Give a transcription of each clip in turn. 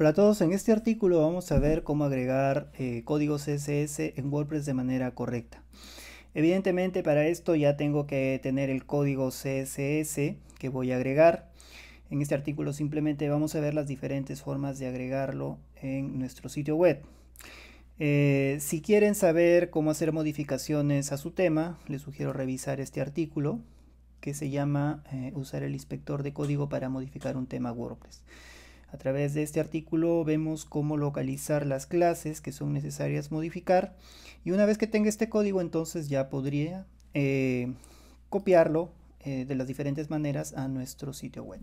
Hola a todos, en este artículo vamos a ver cómo agregar eh, código códigos CSS en WordPress de manera correcta. Evidentemente para esto ya tengo que tener el código CSS que voy a agregar. En este artículo simplemente vamos a ver las diferentes formas de agregarlo en nuestro sitio web. Eh, si quieren saber cómo hacer modificaciones a su tema, les sugiero revisar este artículo que se llama eh, Usar el inspector de código para modificar un tema WordPress. A través de este artículo vemos cómo localizar las clases que son necesarias modificar y una vez que tenga este código entonces ya podría eh, copiarlo eh, de las diferentes maneras a nuestro sitio web.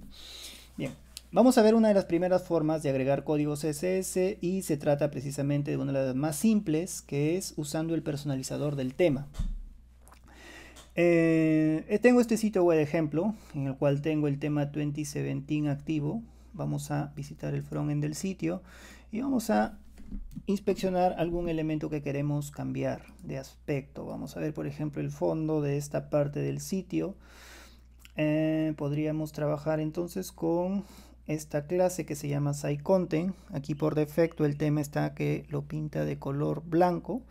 Bien, Vamos a ver una de las primeras formas de agregar código CSS y se trata precisamente de una de las más simples que es usando el personalizador del tema. Eh, tengo este sitio web de ejemplo en el cual tengo el tema 2017 activo vamos a visitar el frontend del sitio y vamos a inspeccionar algún elemento que queremos cambiar de aspecto. Vamos a ver, por ejemplo, el fondo de esta parte del sitio. Eh, podríamos trabajar entonces con esta clase que se llama SciContent Aquí por defecto el tema está que lo pinta de color blanco.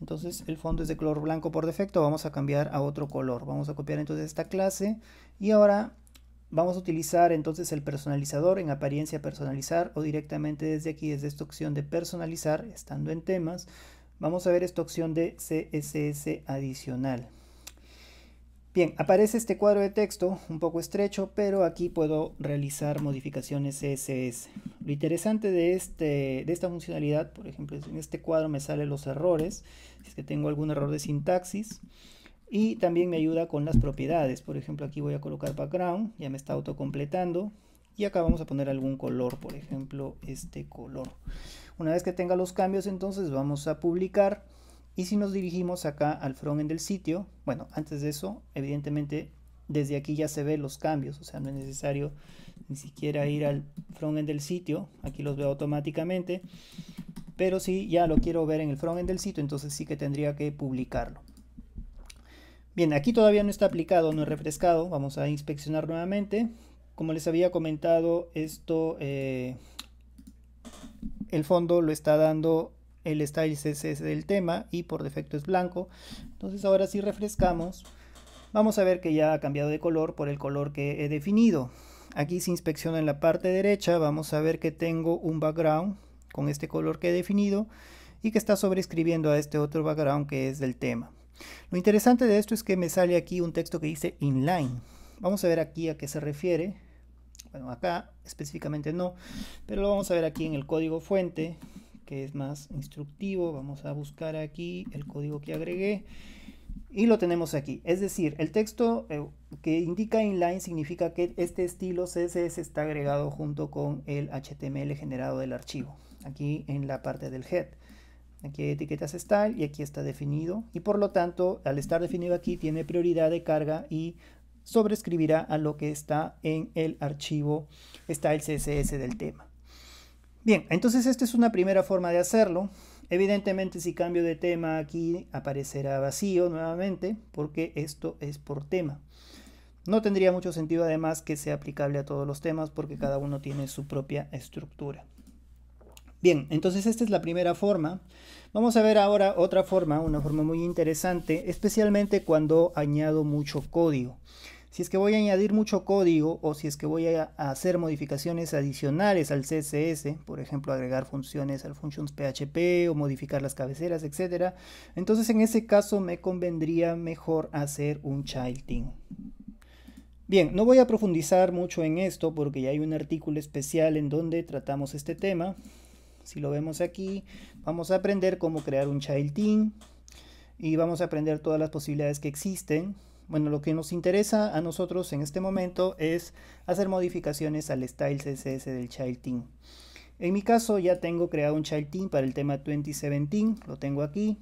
Entonces el fondo es de color blanco por defecto, vamos a cambiar a otro color. Vamos a copiar entonces esta clase y ahora Vamos a utilizar entonces el personalizador en apariencia personalizar o directamente desde aquí, desde esta opción de personalizar, estando en temas, vamos a ver esta opción de CSS adicional. Bien, aparece este cuadro de texto un poco estrecho, pero aquí puedo realizar modificaciones CSS. Lo interesante de, este, de esta funcionalidad, por ejemplo, en este cuadro me salen los errores, si es que tengo algún error de sintaxis. Y también me ayuda con las propiedades. Por ejemplo, aquí voy a colocar background, ya me está autocompletando. Y acá vamos a poner algún color, por ejemplo, este color. Una vez que tenga los cambios, entonces vamos a publicar. Y si nos dirigimos acá al frontend del sitio, bueno, antes de eso, evidentemente desde aquí ya se ven los cambios, o sea, no es necesario ni siquiera ir al frontend del sitio, aquí los veo automáticamente, pero si ya lo quiero ver en el frontend del sitio, entonces sí que tendría que publicarlo. Bien, aquí todavía no está aplicado, no es refrescado. Vamos a inspeccionar nuevamente. Como les había comentado, esto, eh, el fondo lo está dando el style CSS del tema y por defecto es blanco. Entonces ahora si refrescamos, vamos a ver que ya ha cambiado de color por el color que he definido. Aquí se inspecciona en la parte derecha, vamos a ver que tengo un background con este color que he definido y que está sobreescribiendo a este otro background que es del tema. Lo interesante de esto es que me sale aquí un texto que dice inline. Vamos a ver aquí a qué se refiere. Bueno, acá específicamente no, pero lo vamos a ver aquí en el código fuente, que es más instructivo. Vamos a buscar aquí el código que agregué. Y lo tenemos aquí. Es decir, el texto eh, que indica inline significa que este estilo CSS está agregado junto con el HTML generado del archivo, aquí en la parte del head. Aquí etiquetas style y aquí está definido. Y por lo tanto, al estar definido aquí, tiene prioridad de carga y sobrescribirá a lo que está en el archivo style CSS del tema. Bien, entonces esta es una primera forma de hacerlo. Evidentemente si cambio de tema aquí aparecerá vacío nuevamente porque esto es por tema. No tendría mucho sentido además que sea aplicable a todos los temas porque cada uno tiene su propia estructura. Bien, entonces esta es la primera forma. Vamos a ver ahora otra forma, una forma muy interesante, especialmente cuando añado mucho código. Si es que voy a añadir mucho código o si es que voy a hacer modificaciones adicionales al CSS, por ejemplo agregar funciones al functions PHP o modificar las cabeceras, etc. Entonces en ese caso me convendría mejor hacer un childing. Bien, no voy a profundizar mucho en esto porque ya hay un artículo especial en donde tratamos este tema. Si lo vemos aquí, vamos a aprender cómo crear un child team y vamos a aprender todas las posibilidades que existen. Bueno, lo que nos interesa a nosotros en este momento es hacer modificaciones al style CSS del child team. En mi caso ya tengo creado un child team para el tema 2017, lo tengo aquí.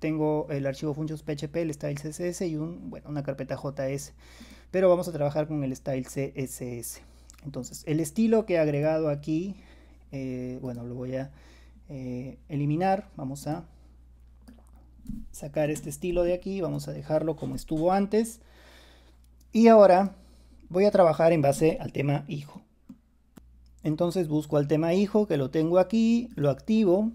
Tengo el archivo functions.php el style CSS y una carpeta JS. Pero vamos a trabajar con el style CSS. Entonces, el estilo que he agregado aquí eh, bueno, lo voy a eh, eliminar, vamos a sacar este estilo de aquí, vamos a dejarlo como estuvo antes. Y ahora voy a trabajar en base al tema hijo. Entonces busco al tema hijo, que lo tengo aquí, lo activo.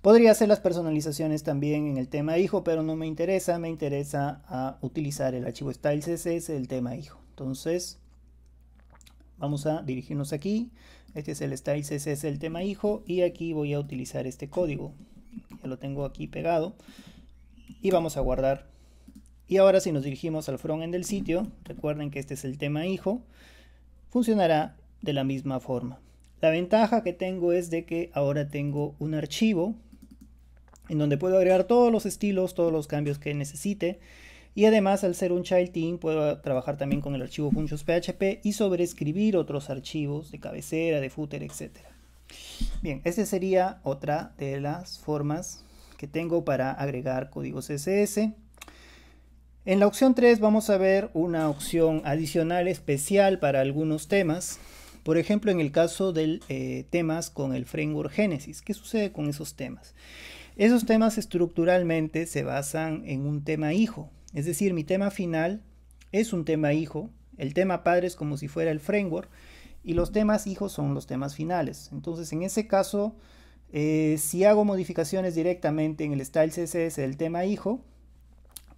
Podría hacer las personalizaciones también en el tema hijo, pero no me interesa, me interesa utilizar el archivo style.css, del tema hijo. Entonces vamos a dirigirnos aquí. Este es el style ese es el tema hijo. Y aquí voy a utilizar este código. Ya lo tengo aquí pegado. Y vamos a guardar. Y ahora si nos dirigimos al frontend del sitio, recuerden que este es el tema hijo, funcionará de la misma forma. La ventaja que tengo es de que ahora tengo un archivo en donde puedo agregar todos los estilos, todos los cambios que necesite y además, al ser un child team, puedo trabajar también con el archivo functions.php y sobreescribir otros archivos de cabecera, de footer, etc. Bien, esa sería otra de las formas que tengo para agregar códigos CSS. En la opción 3 vamos a ver una opción adicional especial para algunos temas. Por ejemplo, en el caso de eh, temas con el framework Genesis. ¿Qué sucede con esos temas? Esos temas estructuralmente se basan en un tema hijo, es decir, mi tema final es un tema hijo, el tema padre es como si fuera el framework y los temas hijos son los temas finales. Entonces, en ese caso, eh, si hago modificaciones directamente en el style CSS del tema hijo,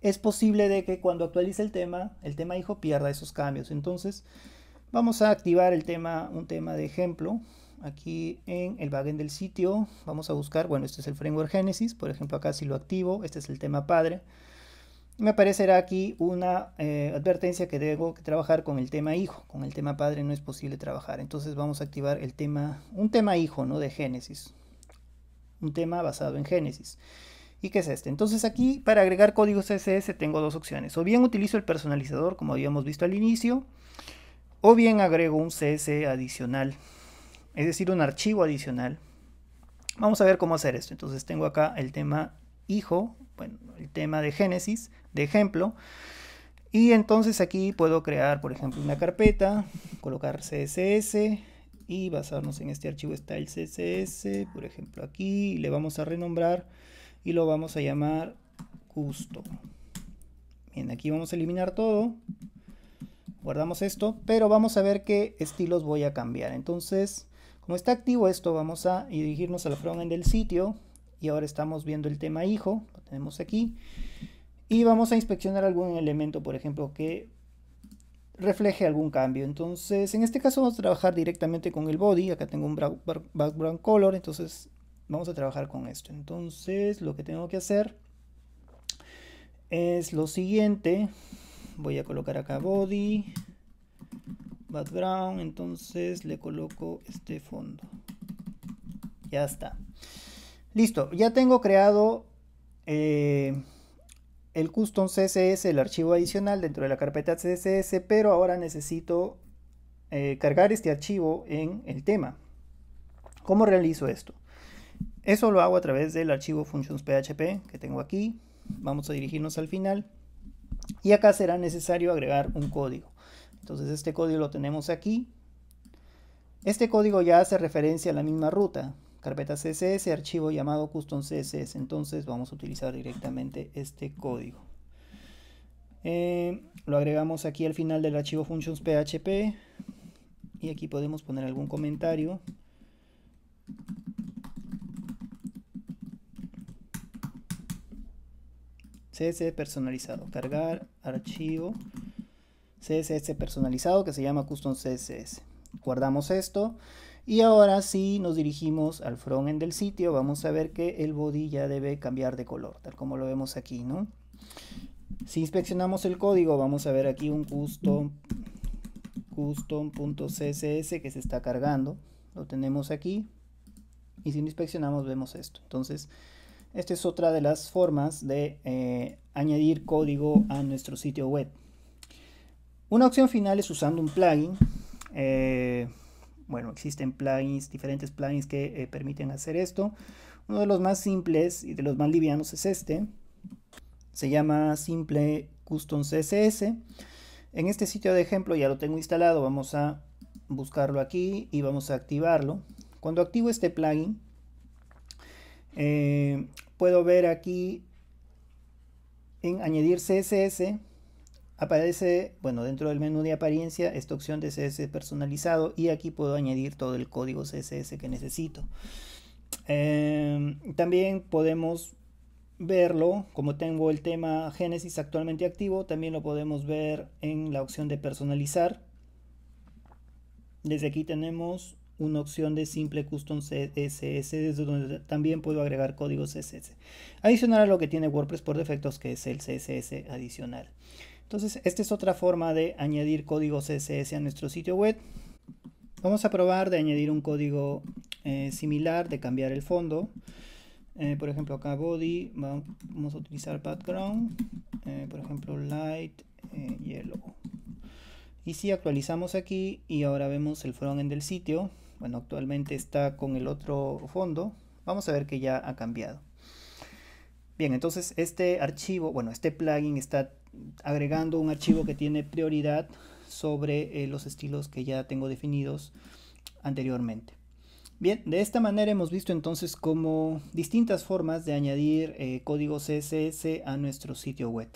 es posible de que cuando actualice el tema, el tema hijo pierda esos cambios. Entonces, vamos a activar el tema, un tema de ejemplo aquí en el backend del sitio. Vamos a buscar, bueno, este es el framework Genesis, por ejemplo, acá si lo activo, este es el tema padre. Me aparecerá aquí una eh, advertencia que debo trabajar con el tema hijo, con el tema padre no es posible trabajar. Entonces vamos a activar el tema, un tema hijo, ¿no? De Génesis. Un tema basado en Génesis. ¿Y qué es este? Entonces aquí para agregar código CSS tengo dos opciones. O bien utilizo el personalizador como habíamos visto al inicio, o bien agrego un CSS adicional, es decir, un archivo adicional. Vamos a ver cómo hacer esto. Entonces tengo acá el tema hijo, bueno, el tema de Génesis, de ejemplo. Y entonces aquí puedo crear, por ejemplo, una carpeta, colocar CSS y basarnos en este archivo está el CSS, por ejemplo, aquí le vamos a renombrar y lo vamos a llamar custom. Bien, aquí vamos a eliminar todo. Guardamos esto, pero vamos a ver qué estilos voy a cambiar. Entonces, como está activo esto, vamos a dirigirnos al frontend del sitio y ahora estamos viendo el tema hijo, lo tenemos aquí, y vamos a inspeccionar algún elemento, por ejemplo, que refleje algún cambio. Entonces, en este caso vamos a trabajar directamente con el body, acá tengo un background color, entonces vamos a trabajar con esto. Entonces, lo que tengo que hacer es lo siguiente, voy a colocar acá body, background, entonces le coloco este fondo. Ya está. Listo, ya tengo creado eh, el custom CSS, el archivo adicional dentro de la carpeta CSS, pero ahora necesito eh, cargar este archivo en el tema. ¿Cómo realizo esto? Eso lo hago a través del archivo functions.php que tengo aquí. Vamos a dirigirnos al final. Y acá será necesario agregar un código. Entonces este código lo tenemos aquí. Este código ya hace referencia a la misma ruta carpeta CSS, archivo llamado custom CSS. Entonces vamos a utilizar directamente este código. Eh, lo agregamos aquí al final del archivo functions php y aquí podemos poner algún comentario. CSS personalizado, cargar archivo CSS personalizado que se llama custom CSS. Guardamos esto. Y ahora si nos dirigimos al front del sitio, vamos a ver que el body ya debe cambiar de color, tal como lo vemos aquí, ¿no? Si inspeccionamos el código, vamos a ver aquí un custom custom.css que se está cargando. Lo tenemos aquí. Y si inspeccionamos vemos esto. Entonces, esta es otra de las formas de eh, añadir código a nuestro sitio web. Una opción final es usando un plugin. Eh, bueno, existen plugins, diferentes plugins que eh, permiten hacer esto. Uno de los más simples y de los más livianos es este. Se llama Simple Custom CSS. En este sitio de ejemplo ya lo tengo instalado. Vamos a buscarlo aquí y vamos a activarlo. Cuando activo este plugin, eh, puedo ver aquí en añadir CSS Aparece, bueno, dentro del menú de apariencia, esta opción de CSS personalizado y aquí puedo añadir todo el código CSS que necesito. Em, también podemos verlo, como tengo el tema Génesis actualmente activo, también lo podemos ver en la opción de personalizar. Desde aquí tenemos una opción de simple custom CSS, desde donde también puedo agregar código CSS. Adicional a lo que tiene WordPress por defectos, que es el CSS adicional. Entonces, esta es otra forma de añadir código CSS a nuestro sitio web. Vamos a probar de añadir un código eh, similar, de cambiar el fondo. Eh, por ejemplo, acá body, vamos a utilizar background, eh, por ejemplo, light, yellow. Y si actualizamos aquí y ahora vemos el frontend del sitio, bueno, actualmente está con el otro fondo, vamos a ver que ya ha cambiado. Bien, entonces este archivo, bueno, este plugin está agregando un archivo que tiene prioridad sobre eh, los estilos que ya tengo definidos anteriormente. Bien, de esta manera hemos visto entonces como distintas formas de añadir eh, códigos código CSS a nuestro sitio web.